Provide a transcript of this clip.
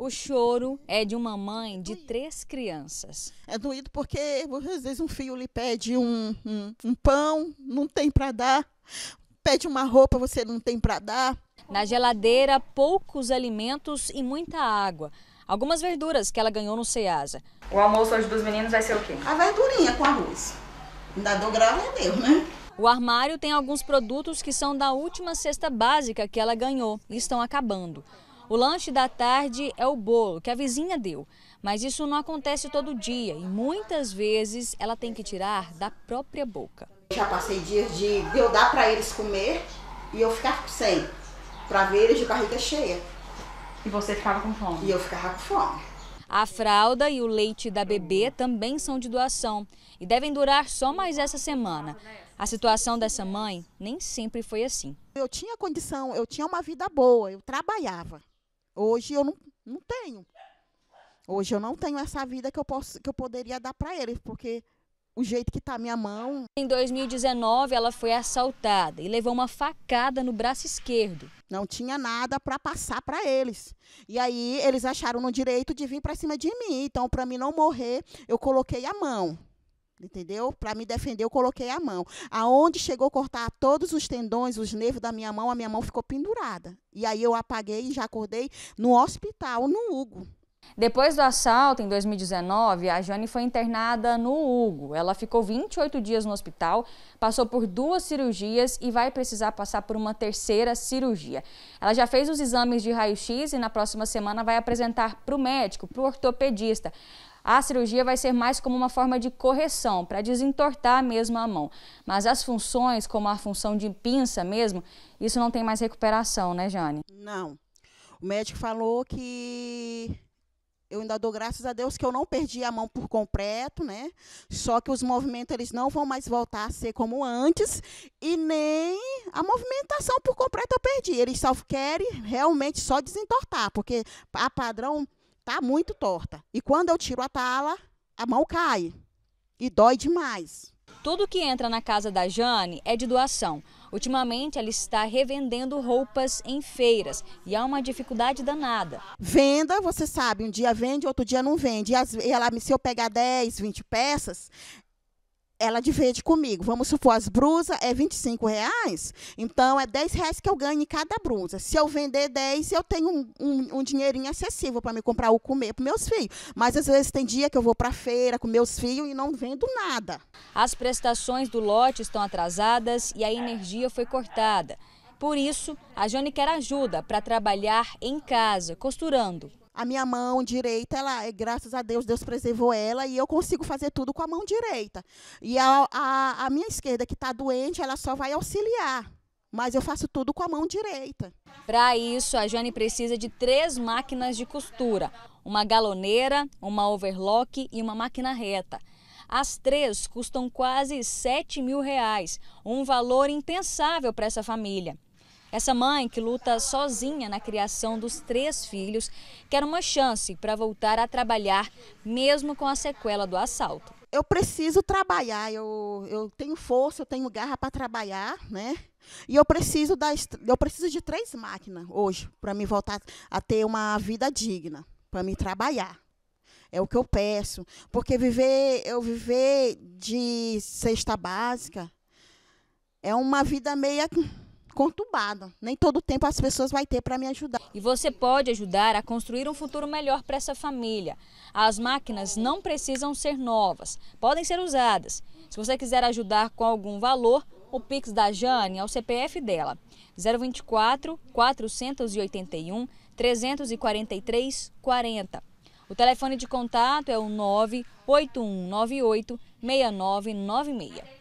O choro é de uma mãe de três crianças. É doído porque às vezes um filho lhe pede um, um, um pão, não tem para dar. Pede uma roupa, você não tem para dar. Na geladeira, poucos alimentos e muita água. Algumas verduras que ela ganhou no Ceasa. O almoço hoje dos meninos vai ser o quê? A verdurinha com arroz. Ainda dou é a Deus, né? O armário tem alguns produtos que são da última cesta básica que ela ganhou e estão acabando. O lanche da tarde é o bolo que a vizinha deu, mas isso não acontece todo dia e muitas vezes ela tem que tirar da própria boca. Já passei dias de eu dar para eles comer e eu ficar sem, para ver eles de barriga cheia. E você ficava com fome? E eu ficava com fome. A fralda e o leite da bebê também são de doação e devem durar só mais essa semana. A situação dessa mãe nem sempre foi assim. Eu tinha condição, eu tinha uma vida boa, eu trabalhava. Hoje eu não, não tenho. Hoje eu não tenho essa vida que eu, posso, que eu poderia dar para eles, porque o jeito que está a minha mão. Em 2019, ela foi assaltada e levou uma facada no braço esquerdo. Não tinha nada para passar para eles. E aí eles acharam no direito de vir para cima de mim. Então, para mim não morrer, eu coloquei a mão. Entendeu? Para me defender, eu coloquei a mão. Aonde chegou a cortar todos os tendões, os nervos da minha mão, a minha mão ficou pendurada. E aí eu apaguei e já acordei no hospital, no Hugo. Depois do assalto, em 2019, a Jane foi internada no Hugo. Ela ficou 28 dias no hospital, passou por duas cirurgias e vai precisar passar por uma terceira cirurgia. Ela já fez os exames de raio-x e na próxima semana vai apresentar para o médico, para o ortopedista. A cirurgia vai ser mais como uma forma de correção, para desentortar mesmo a mão. Mas as funções, como a função de pinça mesmo, isso não tem mais recuperação, né, Jane? Não. O médico falou que eu ainda dou graças a Deus que eu não perdi a mão por completo, né? Só que os movimentos eles não vão mais voltar a ser como antes e nem a movimentação por completo eu perdi. Eles só querem realmente só desentortar, porque a padrão está muito torta. E quando eu tiro a tala, a mão cai e dói demais. Tudo que entra na casa da Jane é de doação. Ultimamente ela está revendendo roupas em feiras e há uma dificuldade danada. Venda, você sabe, um dia vende, outro dia não vende. E ela, se eu pegar 10, 20 peças, ela divide comigo. Vamos supor, as brusas é 25 reais, então é 10 reais que eu ganho em cada brusa. Se eu vender 10, eu tenho um, um, um dinheirinho acessível para me comprar o comer para meus filhos. Mas às vezes tem dia que eu vou para a feira com meus filhos e não vendo nada. As prestações do lote estão atrasadas e a energia foi cortada. Por isso, a Jane quer ajuda para trabalhar em casa, costurando a minha mão direita, ela, eh, graças a Deus, Deus preservou ela e eu consigo fazer tudo com a mão direita. E a, a, a minha esquerda, que está doente, ela só vai auxiliar. Mas eu faço tudo com a mão direita. Para isso, a Jane precisa de três máquinas de costura: uma galoneira, uma overlock e uma máquina reta. As três custam quase 7 mil reais, um valor impensável para essa família. Essa mãe, que luta sozinha na criação dos três filhos, quer uma chance para voltar a trabalhar, mesmo com a sequela do assalto. Eu preciso trabalhar, eu, eu tenho força, eu tenho garra para trabalhar, né? E eu preciso, da, eu preciso de três máquinas hoje para me voltar a ter uma vida digna, para me trabalhar. É o que eu peço. Porque viver, eu viver de cesta básica é uma vida meia conturbada. Nem todo tempo as pessoas vão ter para me ajudar. E você pode ajudar a construir um futuro melhor para essa família. As máquinas não precisam ser novas, podem ser usadas. Se você quiser ajudar com algum valor, o Pix da Jane é o CPF dela. 024 481 343 40. O telefone de contato é o 98198 6996.